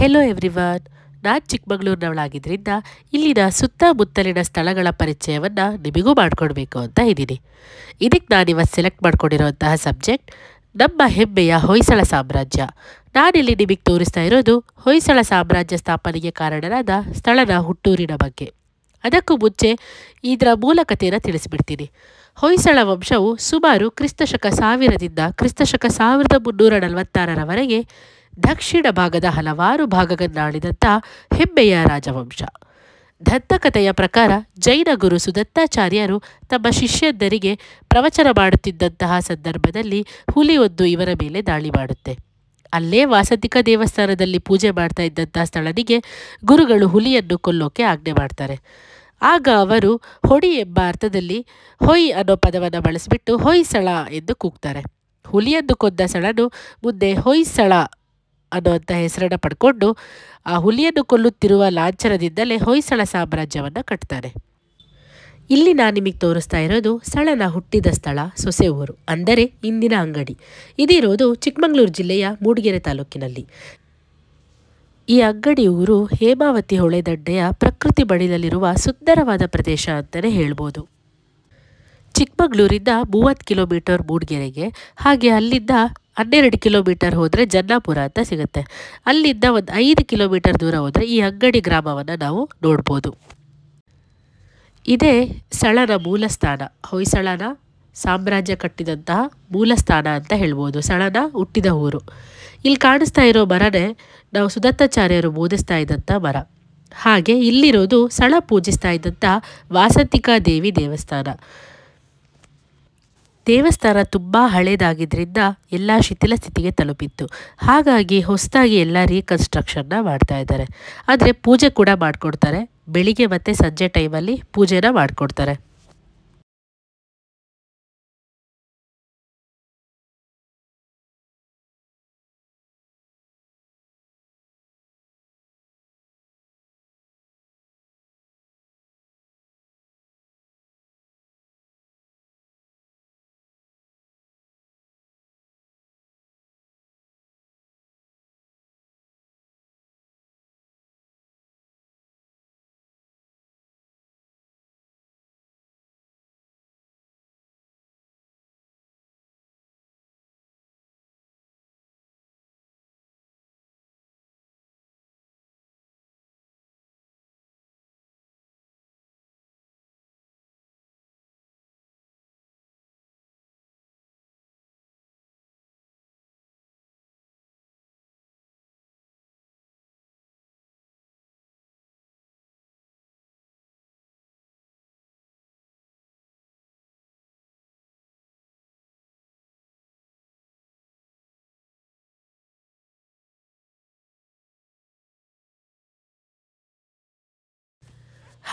hello everyone ನಾನು ಚಿಕ್ಕಮಗಳೂರಿನವಳಾಗಿದ್ದರಿಂದ ಇಲ್ಲಿನ ಸುತ್ತಮುತ್ತಲಿನ ಸ್ಥಳಗಳ ಪರಿಚಯವನ್ನು ನಿಮಗೂ ಮಾಡಿಕೊಡ್ಬೇಕು ಅಂತ ಇದ್ದೀನಿ ಇದಕ್ಕೆ ನಾನಿವತ್ತು ಸೆಲೆಕ್ಟ್ ಮಾಡ್ಕೊಂಡಿರುವಂತಹ ಸಬ್ಜೆಕ್ಟ್ ನಮ್ಮ ಹೆಮ್ಮೆಯ ಹೊಯ್ಸಳ ಸಾಮ್ರಾಜ್ಯ ನಾನಿಲ್ಲಿ ನಿಮಗೆ ತೋರಿಸ್ತಾ ಇರೋದು ಹೊಯ್ಸಳ ಸಾಮ್ರಾಜ್ಯ ಸ್ಥಾಪನೆಗೆ ಕಾರಣರಾದ ಸ್ಥಳದ ಹುಟ್ಟೂರಿನ ಬಗ್ಗೆ ಅದಕ್ಕೂ ಮುಂಚೆ ಇದರ ಮೂಲಕತೆಯನ್ನು ತಿಳಿಸಿಬಿಡ್ತೀನಿ ಹೊಯ್ಸಳ ವಂಶವು ಸುಮಾರು ಕ್ರಿಸ್ತಶಕ ಸಾವಿರದಿಂದ ಕ್ರಿಸ್ತಶಕ ಸಾವಿರದ ಮುನ್ನೂರ ನಲವತ್ತಾರರವರೆಗೆ ದಕ್ಷಿಣ ಭಾಗದ ಹಲವಾರು ಭಾಗಗಳನ್ನಾಳಿದಂಥ ಹೆಮ್ಮೆಯ ರಾಜವಂಶ ದತ್ತಕತೆಯ ಪ್ರಕಾರ ಜೈನ ಗುರು ಸುದತ್ತಾಚಾರ್ಯರು ತಮ್ಮ ಶಿಷ್ಯಂದರಿಗೆ ಪ್ರವಚನ ಮಾಡುತ್ತಿದ್ದಂತಹ ಸಂದರ್ಭದಲ್ಲಿ ಹುಲಿಯೊಂದು ಇವರ ಮೇಲೆ ದಾಳಿ ಮಾಡುತ್ತೆ ಅಲ್ಲೇ ವಾಸಂತಿಕ ದೇವಸ್ಥಾನದಲ್ಲಿ ಪೂಜೆ ಮಾಡ್ತಾ ಇದ್ದಂತಹ ಸ್ಥಳನಿಗೆ ಗುರುಗಳು ಹುಲಿಯನ್ನು ಕೊಲ್ಲೋಕೆ ಆಜ್ಞೆ ಮಾಡ್ತಾರೆ ಆಗ ಅವರು ಹೊಡಿ ಎಂಬ ಅರ್ಥದಲ್ಲಿ ಹೊಯ್ ಅನ್ನೋ ಪದವನ್ನು ಬಳಸಿಬಿಟ್ಟು ಹೊಯ್ಸಳ ಎಂದು ಕೂಗ್ತಾರೆ ಹುಲಿಯನ್ನು ಕೊಂದ ಸಳನು ಮುಂದೆ ಹೊಯ್ಸಳ ಅನ್ನುವಂಥ ಹೆಸರನ್ನು ಪಡ್ಕೊಂಡು ಆ ಹುಲಿಯನ್ನು ಕೊಲ್ಲುತ್ತಿರುವ ಲಾಂಛನದಿಂದಲೇ ಹೊಯ್ಸಳ ಸಾಮ್ರಾಜ್ಯವನ್ನು ಕಟ್ತಾನೆ ಇಲ್ಲಿ ನಾನು ನಿಮಗೆ ತೋರಿಸ್ತಾ ಇರೋದು ಸಳನ ಹುಟ್ಟಿದ ಸ್ಥಳ ಸೊಸೆ ಊರು ಅಂದರೆ ಇಂದಿನ ಅಂಗಡಿ ಇದಿರೋದು ಚಿಕ್ಕಮಗಳೂರು ಜಿಲ್ಲೆಯ ಮೂಡಿಗೆರೆ ತಾಲೂಕಿನಲ್ಲಿ ಈ ಅಂಗಡಿ ಊರು ಹೇಮಾವತಿ ಹೊಳೆದಡ್ಡೆಯ ಪ್ರಕೃತಿ ಬಳಿಲಲ್ಲಿರುವ ಸುಂದರವಾದ ಪ್ರದೇಶ ಅಂತಲೇ ಹೇಳ್ಬೋದು ಚಿಕ್ಕಮಗಳೂರಿಂದ ಮೂವತ್ತು ಕಿಲೋಮೀಟರ್ ಮೂಡಿಗೆರೆಗೆ ಹಾಗೆ ಅಲ್ಲಿದ್ದ ಹನ್ನೆರಡು ಕಿಲೋಮೀಟರ್ ಹೋದರೆ ಜನ್ನಾಪುರ ಅಂತ ಸಿಗುತ್ತೆ ಅಲ್ಲಿಂದ ಒಂದು ಐದು ಕಿಲೋಮೀಟರ್ ದೂರ ಹೋದರೆ ಈ ಅಂಗಡಿ ಗ್ರಾಮವನ್ನು ನಾವು ನೋಡ್ಬೋದು ಇದೇ ಸಳನ ಮೂಲಸ್ಥಾನ ಹೊಯ್ಸಳನ ಸಾಮ್ರಾಜ್ಯ ಕಟ್ಟಿದಂತಹ ಮೂಲಸ್ಥಾನ ಅಂತ ಹೇಳ್ಬೋದು ಸಳನ ಹುಟ್ಟಿದ ಊರು ಇಲ್ಲಿ ಕಾಣಿಸ್ತಾ ಇರೋ ಮರನೇ ನಾವು ಸುದತ್ತಾಚಾರ್ಯರು ಬೋಧಿಸ್ತಾ ಇದ್ದಂಥ ಮರ ಹಾಗೆ ಇಲ್ಲಿರೋದು ಸಳ ಪೂಜಿಸ್ತಾ ಇದ್ದಂಥ ವಾಸಂತಿಕಾ ದೇವಿ ದೇವಸ್ಥಾನ ದೇವಸ್ಥಾನ ತುಂಬ ಹಳೇದಾಗಿದ್ದರಿಂದ ಎಲ್ಲ ಶಿಥಿಲ ಸ್ಥಿತಿಗೆ ತಲುಪಿತ್ತು ಹಾಗಾಗಿ ಹೊಸದಾಗಿ ಎಲ್ಲ ರೀಕನ್ಸ್ಟ್ರಕ್ಷನ್ನ ಮಾಡ್ತಾ ಇದ್ದಾರೆ ಆದರೆ ಪೂಜೆ ಕೂಡ ಮಾಡಿಕೊಡ್ತಾರೆ ಬೆಳಿಗ್ಗೆ ಮತ್ತು ಸಂಜೆ ಟೈಮಲ್ಲಿ ಪೂಜೆನ ಮಾಡಿಕೊಡ್ತಾರೆ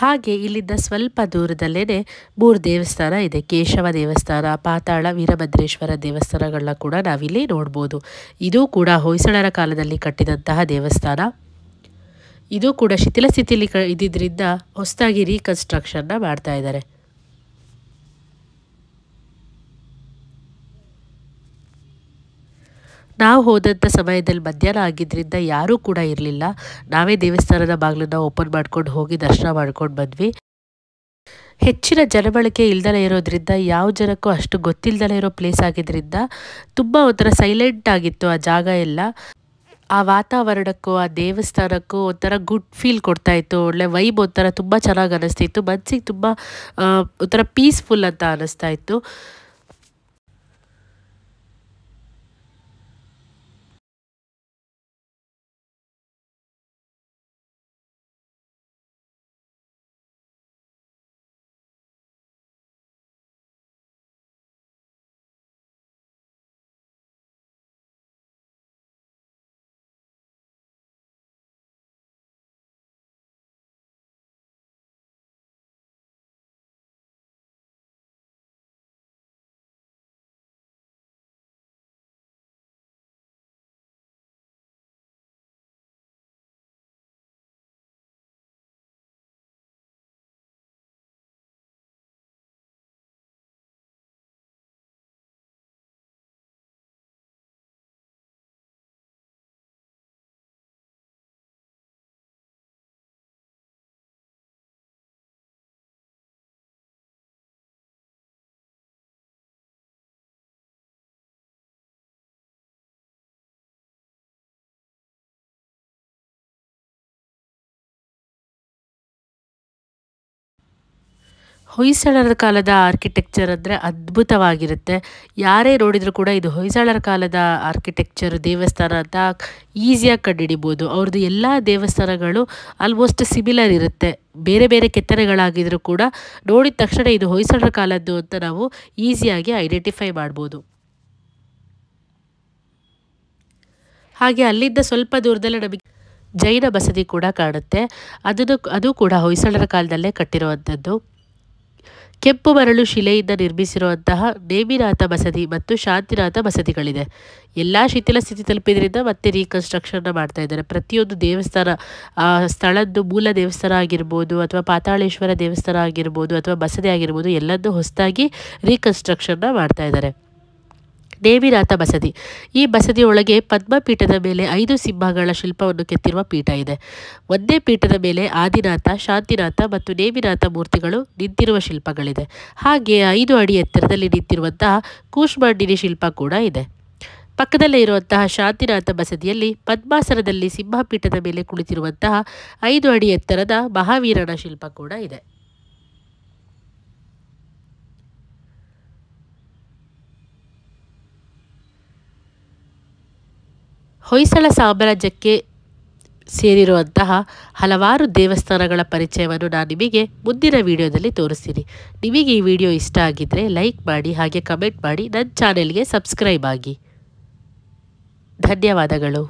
ಹಾಗೆ ಇಲ್ಲಿದ್ದ ಸ್ವಲ್ಪ ದೂರದಲ್ಲೇ ಮೂರು ದೇವಸ್ಥಾನ ಇದೆ ಕೇಶವ ದೇವಸ್ಥಾನ ಪಾತಾಳ ವೀರಭದ್ರೇಶ್ವರ ದೇವಸ್ಥಾನಗಳನ್ನ ಕೂಡ ನಾವಿಲ್ಲಿ ನೋಡ್ಬೋದು ಇದು ಕೂಡ ಹೊಯ್ಸಳರ ಕಾಲದಲ್ಲಿ ಕಟ್ಟಿದಂತಹ ದೇವಸ್ಥಾನ ಇದು ಕೂಡ ಶಿಥಿಲ ಸ್ಥಿತಿಲಿ ಕ ಇದ್ದಿದ್ದರಿಂದ ಹೊಸದಾಗಿ ರೀಕನ್ಸ್ಟ್ರಕ್ಷನ್ನ ಮಾಡ್ತಾ ಇದ್ದಾರೆ ನಾವು ಹೋದಂಥ ಸಮಯದಲ್ಲಿ ಮಧ್ಯಾಹ್ನ ಆಗಿದ್ದರಿಂದ ಯಾರೂ ಕೂಡ ಇರಲಿಲ್ಲ ನಾವೇ ದೇವಸ್ಥಾನದ ಬಾಗಿಲನ್ನು ಓಪನ್ ಮಾಡ್ಕೊಂಡು ಹೋಗಿ ದರ್ಶನ ಮಾಡ್ಕೊಂಡು ಬಂದ್ವಿ ಹೆಚ್ಚಿನ ಜನಬಳಕೆ ಇಲ್ದಲೇ ಇರೋದ್ರಿಂದ ಯಾವ ಜನಕ್ಕೂ ಅಷ್ಟು ಗೊತ್ತಿಲ್ಲದಲೇ ಇರೋ ಪ್ಲೇಸ್ ಆಗಿದ್ದರಿಂದ ತುಂಬ ಒಂಥರ ಸೈಲೆಂಟ್ ಆಗಿತ್ತು ಆ ಜಾಗ ಎಲ್ಲ ಆ ವಾತಾವರಣಕ್ಕೂ ಆ ದೇವಸ್ಥಾನಕ್ಕೂ ಒಂಥರ ಗುಡ್ ಫೀಲ್ ಕೊಡ್ತಾ ಇತ್ತು ಒಳ್ಳೆ ವೈಬ್ ಒಂಥರ ತುಂಬ ಚೆನ್ನಾಗಿ ಅನ್ನಿಸ್ತಿತ್ತು ಮನಸ್ಸಿಗೆ ತುಂಬ ಒಂಥರ ಪೀಸ್ಫುಲ್ ಅಂತ ಅನ್ನಿಸ್ತಾ ಇತ್ತು ಹೊಯ್ಸಳರ ಕಾಲದ ಆರ್ಕಿಟೆಕ್ಚರ್ ಅಂದರೆ ಅದ್ಭುತವಾಗಿರುತ್ತೆ ಯಾರೇ ನೋಡಿದರೂ ಕೂಡ ಇದು ಹೊಯ್ಸಳರ ಕಾಲದ ಆರ್ಕಿಟೆಕ್ಚರ್ ದೇವಸ್ಥಾನ ಅಂತ ಈಸಿಯಾಗಿ ಕಂಡುಹಿಡಿಬೋದು ಅವ್ರದ್ದು ಎಲ್ಲ ದೇವಸ್ಥಾನಗಳು ಆಲ್ಮೋಸ್ಟ್ ಸಿಮಿಲರ್ ಇರುತ್ತೆ ಬೇರೆ ಬೇರೆ ಕೆತ್ತನೆಗಳಾಗಿದ್ದರೂ ಕೂಡ ನೋಡಿದ ತಕ್ಷಣ ಇದು ಹೊಯ್ಸಳರ ಕಾಲದ್ದು ಅಂತ ನಾವು ಈಸಿಯಾಗಿ ಐಡೆಂಟಿಫೈ ಮಾಡ್ಬೋದು ಹಾಗೆ ಅಲ್ಲಿಂದ ಸ್ವಲ್ಪ ದೂರದಲ್ಲೇ ನಮಗೆ ಜೈನ ಬಸದಿ ಕೂಡ ಕಾಣುತ್ತೆ ಅದನ್ನು ಅದು ಕೂಡ ಹೊಯ್ಸಳರ ಕಾಲದಲ್ಲೇ ಕಟ್ಟಿರುವಂಥದ್ದು ಕೆಂಪು ಮರಳು ಶಿಲೆಯಿಂದ ನಿರ್ಮಿಸಿರುವಂತಹ ನೇಮಿನಾಥ ಬಸದಿ ಮತ್ತು ಶಾಂತಿನಾಥ ಬಸದಿಗಳಿದೆ ಎಲ್ಲ ಶಿಥಿಲ ಸ್ಥಿತಿ ತಲುಪಿದ್ರಿಂದ ಮತ್ತೆ ರೀಕನ್ಸ್ಟ್ರಕ್ಷನ್ನ ಮಾಡ್ತಾ ಇದ್ದಾರೆ ಪ್ರತಿಯೊಂದು ದೇವಸ್ಥಾನ ಆ ಸ್ಥಳದ್ದು ಮೂಲ ದೇವಸ್ಥಾನ ಆಗಿರ್ಬೋದು ಅಥವಾ ಪಾತಾಳೇಶ್ವರ ದೇವಸ್ಥಾನ ಆಗಿರ್ಬೋದು ಅಥವಾ ಬಸದಿ ಆಗಿರ್ಬೋದು ಎಲ್ಲದೂ ಹೊಸದಾಗಿ ರೀಕನ್ಸ್ಟ್ರಕ್ಷನ್ನ ಮಾಡ್ತಾ ಇದ್ದಾರೆ ನೇಮಿನಾಥ ಬಸದಿ ಈ ಬಸದಿಯೊಳಗೆ ಪದ್ಮಪೀಠದ ಮೇಲೆ ಐದು ಸಿಂಹಗಳ ಶಿಲ್ಪವನ್ನು ಕೆತ್ತಿರುವ ಪೀಠ ಇದೆ ಒಂದೇ ಪೀಠದ ಮೇಲೆ ಆದಿನಾಥ ಶಾಂತಿನಾಥ ಮತ್ತು ನೇಮಿನಾಥ ಮೂರ್ತಿಗಳು ನಿಂತಿರುವ ಶಿಲ್ಪಗಳಿದೆ ಹಾಗೆ ಐದು ಅಡಿ ಎತ್ತರದಲ್ಲಿ ನಿಂತಿರುವಂತಹ ಕೂಶ್ಮಾಂಡಿನಿ ಶಿಲ್ಪ ಕೂಡ ಇದೆ ಪಕ್ಕದಲ್ಲೇ ಇರುವಂತಹ ಶಾಂತಿನಾಥ ಬಸದಿಯಲ್ಲಿ ಪದ್ಮಾಸನದಲ್ಲಿ ಸಿಂಹಪೀಠದ ಮೇಲೆ ಕುಳಿತಿರುವಂತಹ ಐದು ಅಡಿ ಎತ್ತರದ ಮಹಾವೀರನ ಶಿಲ್ಪ ಕೂಡ ಇದೆ ಹೊಯ್ಸಳ ಸಾಮ್ರಾಜ್ಯಕ್ಕೆ ಸೇರಿರುವಂತಹ ಹಲವಾರು ದೇವಸ್ಥಾನಗಳ ಪರಿಚಯವನ್ನು ನಾನು ನಿಮಗೆ ಮುಂದಿನ ವಿಡಿಯೋದಲ್ಲಿ ತೋರಿಸ್ತೀನಿ ನಿಮಗೆ ಈ ವಿಡಿಯೋ ಇಷ್ಟ ಆಗಿದ್ದರೆ ಲೈಕ್ ಮಾಡಿ ಹಾಗೆ ಕಮೆಂಟ್ ಮಾಡಿ ನನ್ನ ಚಾನೆಲ್ಗೆ ಸಬ್ಸ್ಕ್ರೈಬ್ ಆಗಿ ಧನ್ಯವಾದಗಳು